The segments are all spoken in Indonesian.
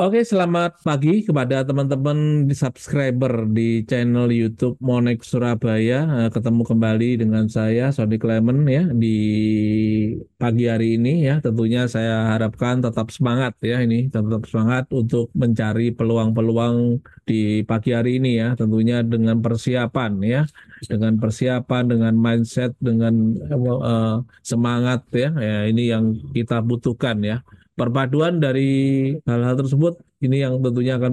Oke, selamat pagi kepada teman-teman di subscriber di channel YouTube Monek Surabaya. Eh, ketemu kembali dengan saya Sony Clement ya di pagi hari ini ya. Tentunya saya harapkan tetap semangat ya ini, tetap semangat untuk mencari peluang-peluang di pagi hari ini ya. Tentunya dengan persiapan ya, dengan persiapan, dengan mindset, dengan uh, semangat ya. ya. Ini yang kita butuhkan ya perpaduan dari hal-hal tersebut ini yang tentunya akan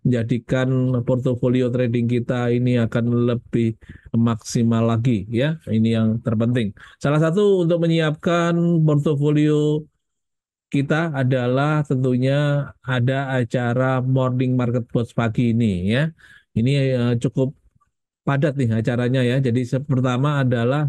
menjadikan portofolio trading kita ini akan lebih maksimal lagi ya ini yang terpenting salah satu untuk menyiapkan portofolio kita adalah tentunya ada acara morning market post pagi ini ya ini eh, cukup padat nih acaranya ya jadi pertama adalah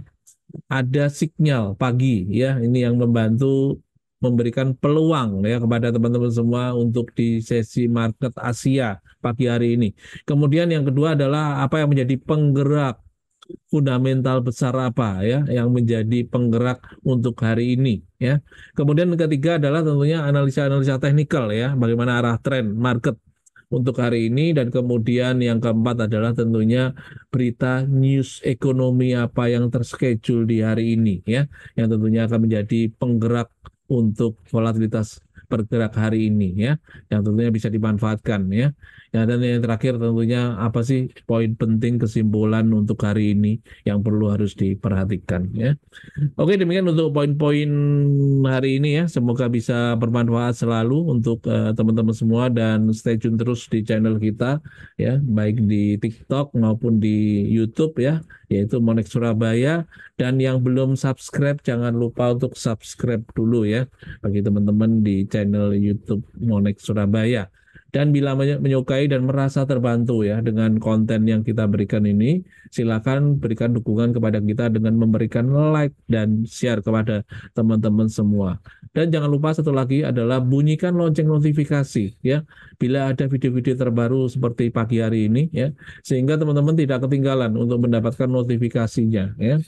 ada signal pagi ya ini yang membantu memberikan peluang ya kepada teman-teman semua untuk di sesi market Asia pagi hari ini. Kemudian yang kedua adalah apa yang menjadi penggerak fundamental besar apa ya yang menjadi penggerak untuk hari ini ya. Kemudian ketiga adalah tentunya analisa-analisa teknikal ya, bagaimana arah tren market untuk hari ini dan kemudian yang keempat adalah tentunya berita news ekonomi apa yang terschedule di hari ini ya yang tentunya akan menjadi penggerak untuk volatilitas bergerak hari ini ya yang tentunya bisa dimanfaatkan ya Ya, dan yang terakhir tentunya apa sih poin penting kesimpulan untuk hari ini yang perlu harus diperhatikan ya. Oke, demikian untuk poin-poin hari ini ya. Semoga bisa bermanfaat selalu untuk eh, teman-teman uh, semua dan stay tune terus di channel kita ya, baik di TikTok maupun di YouTube ya, yaitu Monex Surabaya dan yang belum subscribe jangan lupa untuk subscribe dulu ya bagi teman-teman di channel YouTube Monex Surabaya dan bila menyukai dan merasa terbantu ya dengan konten yang kita berikan ini, silakan berikan dukungan kepada kita dengan memberikan like dan share kepada teman-teman semua. Dan jangan lupa satu lagi adalah bunyikan lonceng notifikasi ya bila ada video-video terbaru seperti pagi hari ini ya sehingga teman-teman tidak ketinggalan untuk mendapatkan notifikasinya ya.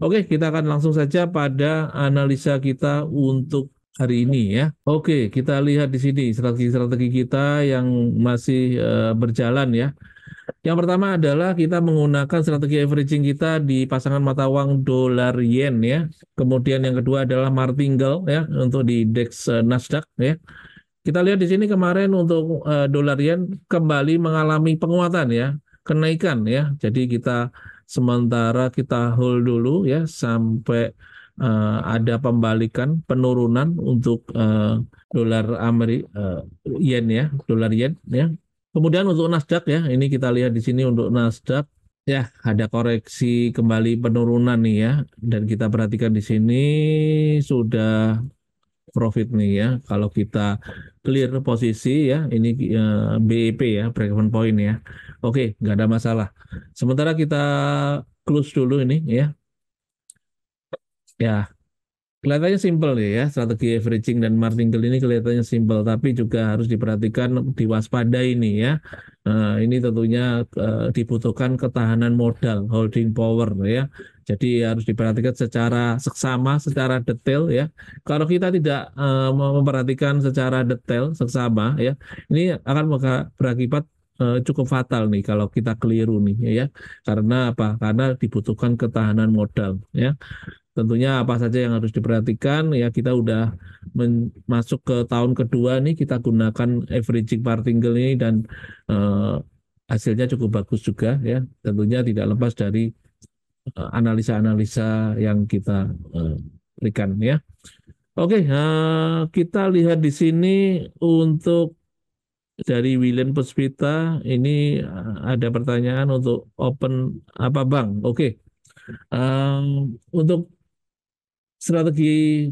Oke, kita akan langsung saja pada analisa kita untuk hari ini ya. Oke, kita lihat di sini strategi-strategi kita yang masih uh, berjalan ya. Yang pertama adalah kita menggunakan strategi averaging kita di pasangan mata uang dolar yen ya. Kemudian yang kedua adalah martingale ya untuk di DEX uh, Nasdaq ya. Kita lihat di sini kemarin untuk uh, dolar yen kembali mengalami penguatan ya, kenaikan ya. Jadi kita sementara kita hold dulu ya sampai uh, ada pembalikan penurunan untuk uh, dolar Ameri uh, yen ya, dolar yen ya. Kemudian untuk Nasdaq ya, ini kita lihat di sini untuk Nasdaq ya ada koreksi kembali penurunan nih ya dan kita perhatikan di sini sudah profit nih ya kalau kita clear posisi ya ini uh, BEP ya break even point ya. Oke, nggak ada masalah. Sementara kita close dulu ini ya Ya, kelihatannya simpel ya, strategi averaging dan martingale ini kelihatannya simpel, tapi juga harus diperhatikan, diwaspadai ini ya. Nah, ini tentunya uh, dibutuhkan ketahanan modal, holding power ya. Jadi harus diperhatikan secara seksama, secara detail ya. Kalau kita tidak uh, memperhatikan secara detail seksama ya, ini akan berakibat Eh, cukup fatal nih kalau kita keliru nih ya, ya. Karena apa? Karena dibutuhkan ketahanan modal ya. Tentunya apa saja yang harus diperhatikan ya kita udah masuk ke tahun kedua nih kita gunakan averaging partingle ini dan eh, hasilnya cukup bagus juga ya. Tentunya tidak lepas dari eh, analisa-analisa yang kita eh, berikan ya. Oke, eh, kita lihat di sini untuk dari William Puspita ini eh, ada pertanyaan untuk open apa bank? Oke, okay. Eh, um, untuk strategi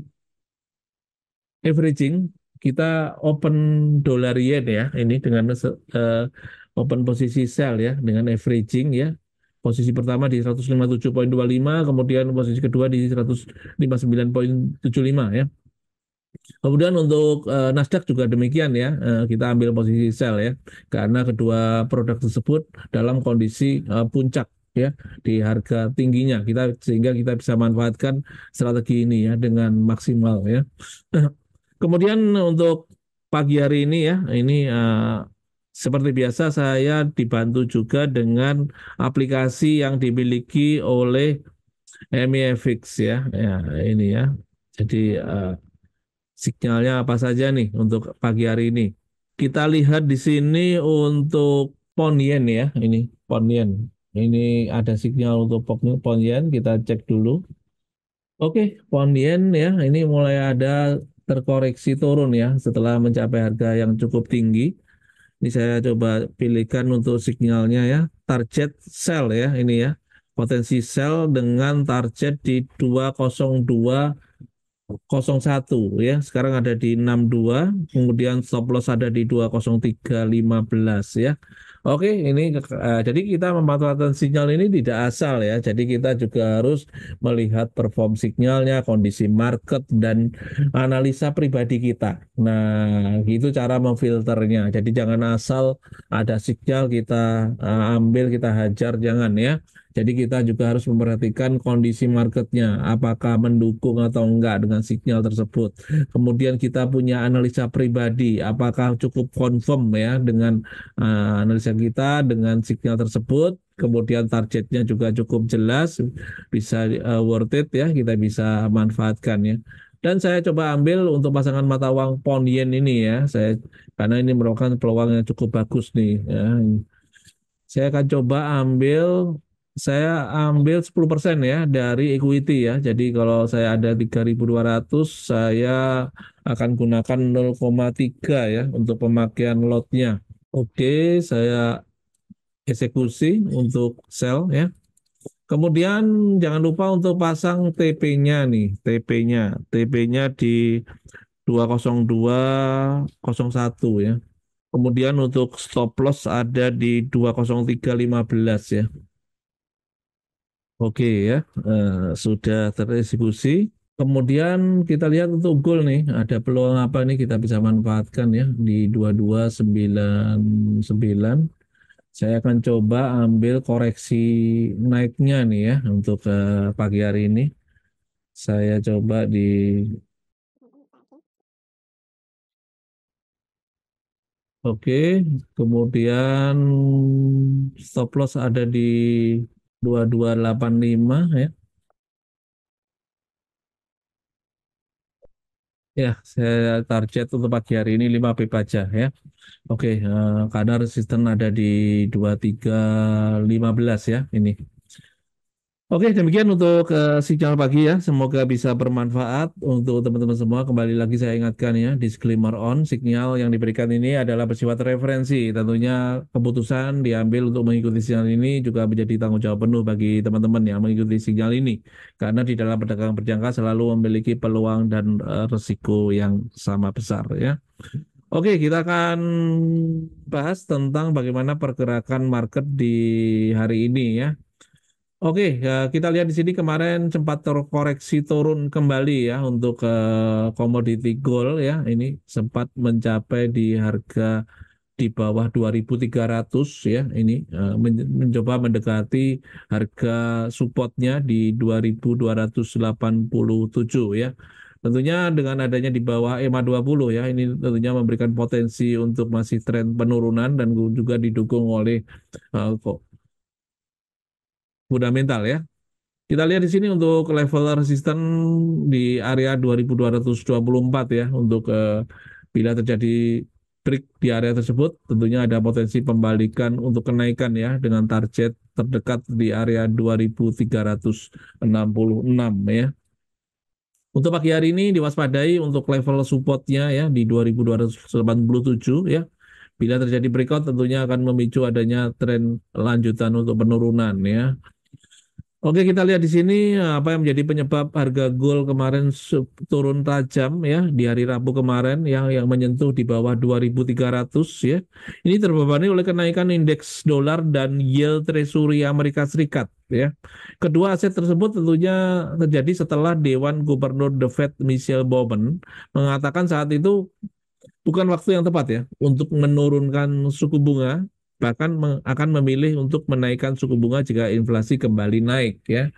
averaging kita open dollar yen ya ini dengan uh, open posisi sell ya dengan averaging ya posisi pertama di 157.25 kemudian posisi kedua di 159.75 ya Kemudian untuk uh, Nasdaq juga demikian ya, uh, kita ambil posisi sell ya, karena kedua produk tersebut dalam kondisi uh, puncak ya di harga tingginya kita sehingga kita bisa manfaatkan strategi ini ya dengan maksimal ya. Kemudian untuk pagi hari ini ya, ini uh, seperti biasa saya dibantu juga dengan aplikasi yang dimiliki oleh MEFX ya, ya ini ya. Jadi uh, Signalnya apa saja nih untuk pagi hari ini. Kita lihat di sini untuk pon yen ya, ini pon yen. Ini ada signal untuk pon yen, kita cek dulu. Oke, pon yen ya, ini mulai ada terkoreksi turun ya setelah mencapai harga yang cukup tinggi. Ini saya coba pilihkan untuk signalnya ya, target sell ya ini ya. Potensi sell dengan target di 202 01 ya. Sekarang ada di 62, kemudian stop loss ada di 203.15 ya. Oke, ini uh, jadi kita memanfaatkan sinyal ini tidak asal ya. Jadi kita juga harus melihat perform sinyalnya, kondisi market dan analisa pribadi kita. Nah, itu cara memfilternya. Jadi jangan asal ada sinyal kita uh, ambil, kita hajar, jangan ya. Jadi kita juga harus memperhatikan kondisi marketnya, apakah mendukung atau enggak dengan sinyal tersebut. Kemudian kita punya analisa pribadi, apakah cukup confirm ya dengan uh, analisa kita dengan signal tersebut kemudian targetnya juga cukup jelas bisa uh, worth it ya kita bisa manfaatkan ya dan saya coba ambil untuk pasangan mata uang pon yen ini ya saya karena ini merupakan peluang yang cukup bagus nih ya. saya akan coba ambil saya ambil 10% ya dari equity ya. Jadi kalau saya ada 3.200 saya akan gunakan 0,3 ya untuk pemakaian lotnya. Oke, saya eksekusi untuk sel ya. Kemudian jangan lupa untuk pasang TP-nya nih, TP-nya. TP-nya di 20201 ya. Kemudian untuk stop loss ada di 20315 ya. Oke ya, eh, sudah tereksekusi. Kemudian kita lihat untuk goal nih, ada peluang apa nih kita bisa manfaatkan ya di 2299. Saya akan coba ambil koreksi naiknya nih ya untuk ke eh, pagi hari ini. Saya coba di Oke, kemudian stop loss ada di 2285 ya. Ya, saya target untuk pagi hari ini 5 pip aja ya. Oke, uh, kadar resisten ada di 2315 ya ini. Oke, demikian untuk uh, sinyal pagi ya. Semoga bisa bermanfaat untuk teman-teman semua. Kembali lagi saya ingatkan ya, disclaimer on, sinyal yang diberikan ini adalah bersifat referensi. Tentunya keputusan diambil untuk mengikuti sinyal ini juga menjadi tanggung jawab penuh bagi teman-teman yang mengikuti sinyal ini. Karena di dalam perdagangan berjangka selalu memiliki peluang dan uh, resiko yang sama besar ya. Oke, kita akan bahas tentang bagaimana pergerakan market di hari ini ya Oke, ya, kita lihat di sini kemarin sempat terkoreksi turun kembali ya untuk komoditi eh, commodity gold ya. Ini sempat mencapai di harga di bawah 2.300 ya. Ini eh, mencoba mendekati harga supportnya di 2.287 ya. Tentunya dengan adanya di bawah EMA 20 ya, ini tentunya memberikan potensi untuk masih tren penurunan dan juga didukung oleh uh, fundamental ya. Kita lihat di sini untuk level resisten di area 2224 ya untuk uh, bila terjadi break di area tersebut tentunya ada potensi pembalikan untuk kenaikan ya dengan target terdekat di area 2366 ya. Untuk pagi hari ini diwaspadai untuk level supportnya ya di 2287 ya. Bila terjadi breakout tentunya akan memicu adanya tren lanjutan untuk penurunan ya. Oke, kita lihat di sini eh, apa yang menjadi penyebab harga gold kemarin turun tajam ya di hari Rabu kemarin yang yang menyentuh di bawah 2.300 ya. Ini terbebani oleh kenaikan indeks dolar dan yield treasury Amerika Serikat ya. Kedua aset tersebut tentunya terjadi setelah Dewan Gubernur The Fed Michelle Bowman mengatakan saat itu bukan waktu yang tepat ya untuk menurunkan suku bunga bahkan akan memilih untuk menaikkan suku bunga jika inflasi kembali naik ya.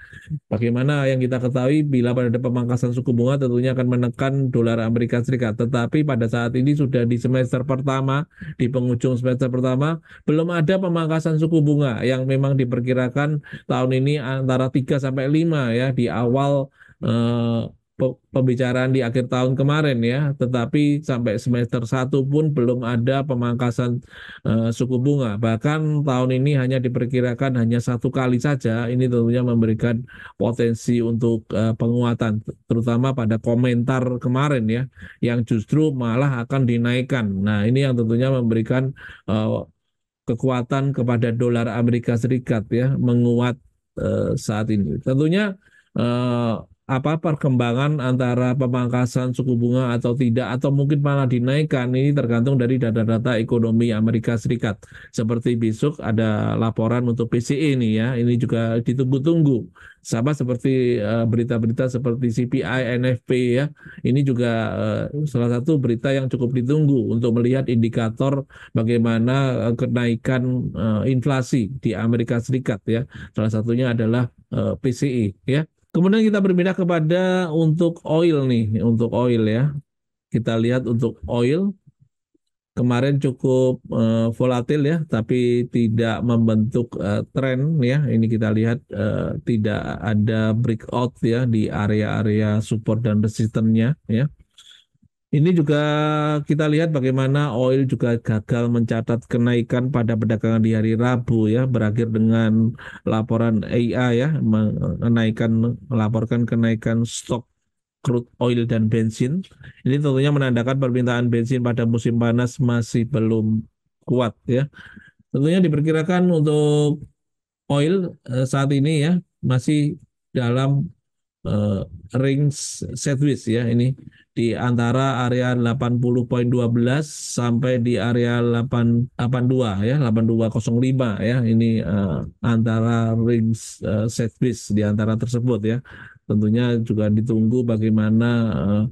Bagaimana yang kita ketahui bila pada pemangkasan suku bunga tentunya akan menekan dolar Amerika Serikat. Tetapi pada saat ini sudah di semester pertama, di penghujung semester pertama belum ada pemangkasan suku bunga yang memang diperkirakan tahun ini antara 3 sampai 5 ya di awal eh, pembicaraan di akhir tahun kemarin ya, tetapi sampai semester satu pun belum ada pemangkasan uh, suku bunga. Bahkan tahun ini hanya diperkirakan hanya satu kali saja. Ini tentunya memberikan potensi untuk uh, penguatan, terutama pada komentar kemarin ya, yang justru malah akan dinaikkan. Nah ini yang tentunya memberikan uh, kekuatan kepada dolar Amerika Serikat ya menguat uh, saat ini. Tentunya apa perkembangan antara pemangkasan suku bunga atau tidak atau mungkin malah dinaikkan ini tergantung dari data-data ekonomi Amerika Serikat. Seperti besok ada laporan untuk PCE ini ya, ini juga ditunggu-tunggu. Sama seperti eh, berita-berita seperti CPI, NFP ya. Ini juga eh, salah satu berita yang cukup ditunggu untuk melihat indikator bagaimana eh, kenaikan inflasi di Amerika Serikat ya. Salah satunya adalah uh, PCE ya. Kemudian kita berpindah kepada untuk oil nih, untuk oil ya. Kita lihat untuk oil kemarin cukup uh, volatil ya, tapi tidak membentuk uh, tren ya. Ini kita lihat uh, tidak ada breakout ya di area-area support dan resistennya ya. Ini juga kita lihat bagaimana oil juga gagal mencatat kenaikan pada perdagangan di hari Rabu ya berakhir dengan laporan AI ya menaikkan melaporkan kenaikan stok crude oil dan bensin. Ini tentunya menandakan permintaan bensin pada musim panas masih belum kuat ya. Tentunya diperkirakan untuk oil eh, saat ini ya masih dalam uh, ring sandwich ya ini di antara area 80.12 sampai di area 882 82 ya 8205 ya ini uh, antara rings uh, eh, sandwich di antara tersebut ya tentunya juga ditunggu bagaimana uh,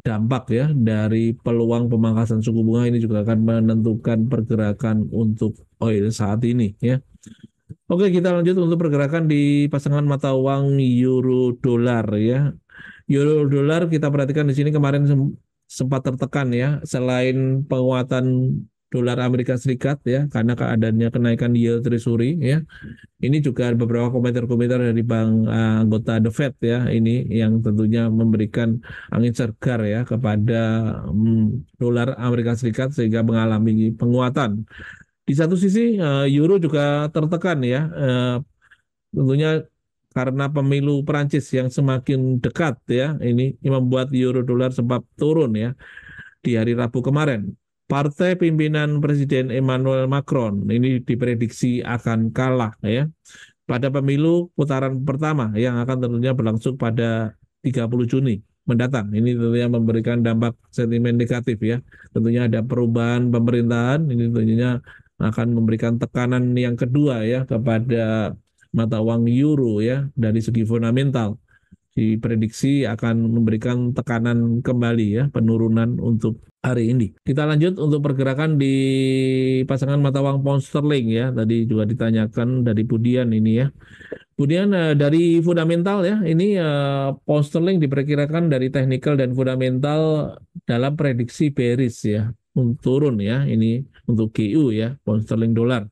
dampak ya dari peluang pemangkasan suku bunga ini juga akan menentukan pergerakan untuk oil saat ini ya Oke, kita lanjut untuk pergerakan di pasangan mata uang euro dolar ya. Euro dolar kita perhatikan di sini kemarin sempat tertekan ya selain penguatan dolar Amerika Serikat ya karena keadaannya kenaikan yield treasury ya. Ini juga beberapa komentar-komentar dari bank uh, eh, anggota The Fed ya ini yang tentunya memberikan angin segar ya kepada um, dolar Amerika Serikat sehingga mengalami penguatan. Di satu sisi eh, euro juga tertekan ya, eh, tentunya karena pemilu Prancis yang semakin dekat ya, ini, membuat euro dolar sempat turun ya di hari Rabu kemarin. Partai pimpinan Presiden Emmanuel Macron ini diprediksi akan kalah ya pada pemilu putaran pertama yang akan tentunya berlangsung pada 30 Juni mendatang. Ini tentunya memberikan dampak sentimen negatif ya. Tentunya ada perubahan pemerintahan, ini tentunya akan memberikan tekanan yang kedua ya kepada mata uang euro ya dari segi fundamental diprediksi akan memberikan tekanan kembali ya penurunan untuk hari ini. Kita lanjut untuk pergerakan di pasangan mata uang pound sterling ya. Tadi juga ditanyakan dari Budian ini ya. Kemudian eh, dari fundamental ya, ini eh, pound sterling diperkirakan dari technical dan fundamental dalam prediksi bearish ya, turun ya. Ini untuk GU ya, pound sterling dolar.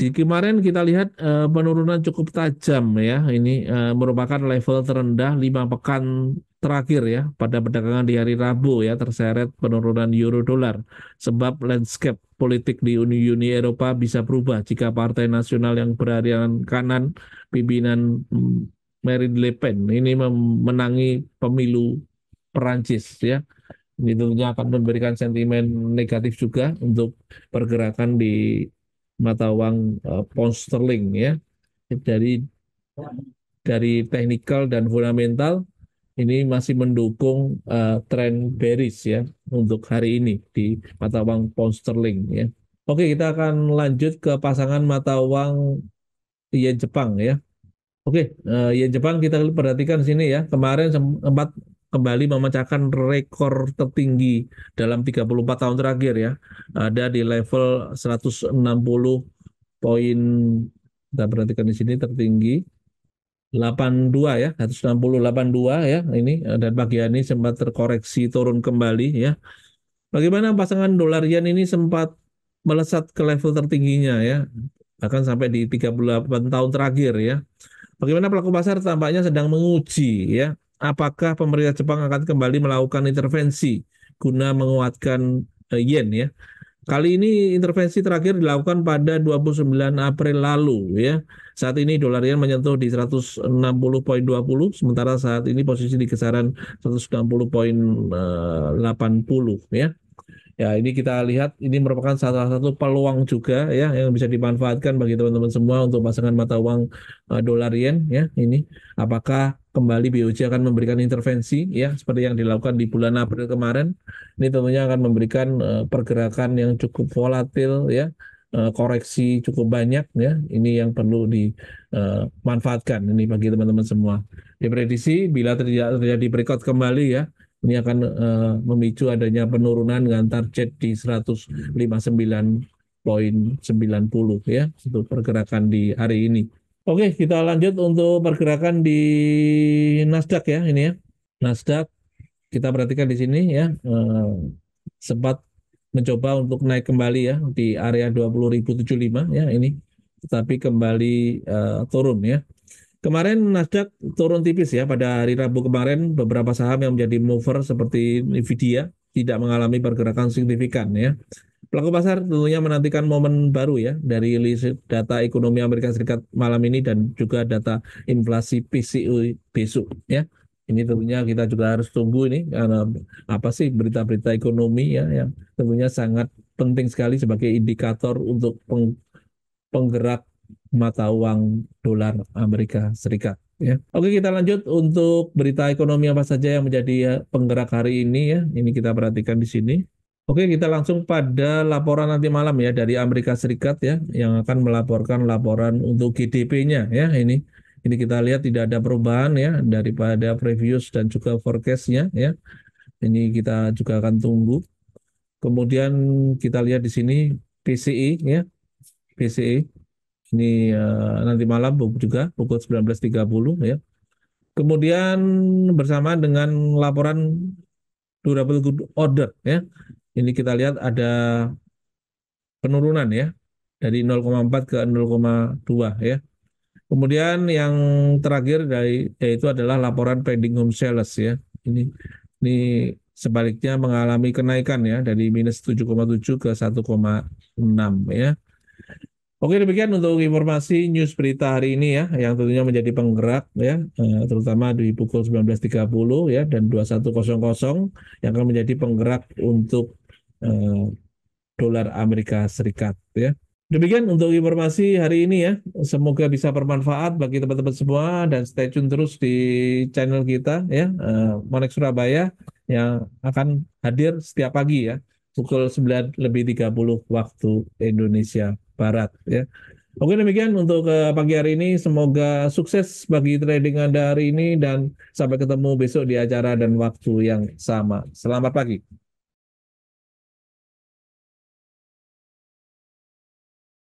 Di kemarin kita lihat uh, penurunan cukup tajam ya. Ini uh, merupakan level terendah lima pekan terakhir ya pada perdagangan di hari Rabu ya terseret penurunan euro dolar sebab landscape politik di Uni Uni Eropa bisa berubah jika partai nasional yang berarian kanan pimpinan mm, Marine Le Pen ini memenangi pemilu Perancis ya ini tentunya akan memberikan sentimen negatif juga untuk pergerakan di mata uang uh, pound sterling ya dari dari teknikal dan fundamental ini masih mendukung uh, eh, tren bearish ya untuk hari ini di mata uang pound sterling ya oke kita akan lanjut ke pasangan mata uang yen Jepang ya Oke, uh, yen Jepang kita perhatikan sini ya. Kemarin sempat kembali memecahkan rekor tertinggi dalam 34 tahun terakhir ya. Ada di level 160 poin kita perhatikan di sini tertinggi 82 ya, 16082 ya ini dan pagi ini sempat terkoreksi turun kembali ya. Bagaimana pasangan dolar yen ini sempat melesat ke level tertingginya ya, bahkan sampai di 38 tahun terakhir ya. Bagaimana pelaku pasar tampaknya sedang menguji ya apakah pemerintah Jepang akan kembali melakukan intervensi guna menguatkan eh, yen ya. Kali ini intervensi terakhir dilakukan pada 29 April lalu ya. Saat ini dolar yen menyentuh di 160.20 sementara saat ini posisi di kisaran 160.80 ya. Ya, ini kita lihat ini merupakan salah satu peluang juga ya yang bisa dimanfaatkan bagi teman-teman semua untuk pasangan mata uang uh, dolar yen ya ini. Apakah kembali BOJ akan memberikan intervensi ya seperti yang dilakukan di bulan April kemarin ini tentunya akan memberikan uh, pergerakan yang cukup volatil ya uh, koreksi cukup banyak ya ini yang perlu dimanfaatkan eh, ini bagi teman-teman semua diprediksi bila terjadi, terjadi breakout kembali ya ini akan uh, memicu adanya penurunan dengan target di poin 90 ya untuk pergerakan di hari ini Oke, kita lanjut untuk pergerakan di Nasdaq ya ini ya. Nasdaq kita perhatikan di sini ya eh, sempat mencoba untuk naik kembali ya di area 20.075 ya ini tetapi kembali eh, turun ya. Kemarin Nasdaq turun tipis ya pada hari Rabu kemarin beberapa saham yang menjadi mover seperti Nvidia tidak mengalami pergerakan signifikan ya. Pelaku pasar tentunya menantikan momen baru ya dari data ekonomi Amerika Serikat malam ini dan juga data inflasi PCU besok ya. Ini tentunya kita juga harus tunggu ini karena apa sih berita-berita ekonomi ya yang tentunya sangat penting sekali sebagai indikator untuk penggerak mata uang dolar Amerika Serikat. Ya. Oke kita lanjut untuk berita ekonomi apa saja yang menjadi ya, penggerak hari ini ya. Ini kita perhatikan di sini. Oke kita langsung pada laporan nanti malam ya dari Amerika Serikat ya yang akan melaporkan laporan untuk GDP-nya ya ini. Ini kita lihat tidak ada perubahan ya daripada previous dan juga forecast-nya ya. Ini kita juga akan tunggu. Kemudian kita lihat di sini PCE ya. PCE ini uh, nanti malam juga pukul 19.30 ya. Kemudian bersama dengan laporan durable good order ya. Ini kita lihat ada penurunan ya dari 0,4 ke 0,2 ya. Kemudian yang terakhir dari yaitu adalah laporan pending home sales ya. Ini ini sebaliknya mengalami kenaikan ya dari minus 7,7 ke 1,6 ya. Oke demikian untuk informasi news berita hari ini ya yang tentunya menjadi penggerak ya eh, terutama di pukul 19.30 ya dan 21.00 yang akan menjadi penggerak untuk eh, dolar Amerika Serikat ya. Demikian untuk informasi hari ini ya. Semoga bisa bermanfaat bagi teman-teman semua dan stay tune terus di channel kita ya eh, Monek Surabaya yang akan hadir setiap pagi ya pukul 9 lebih 30 waktu Indonesia Barat ya. Oke demikian untuk eh, pagi hari ini semoga sukses bagi trading Anda hari ini dan sampai ketemu besok di acara dan waktu yang sama. Selamat pagi.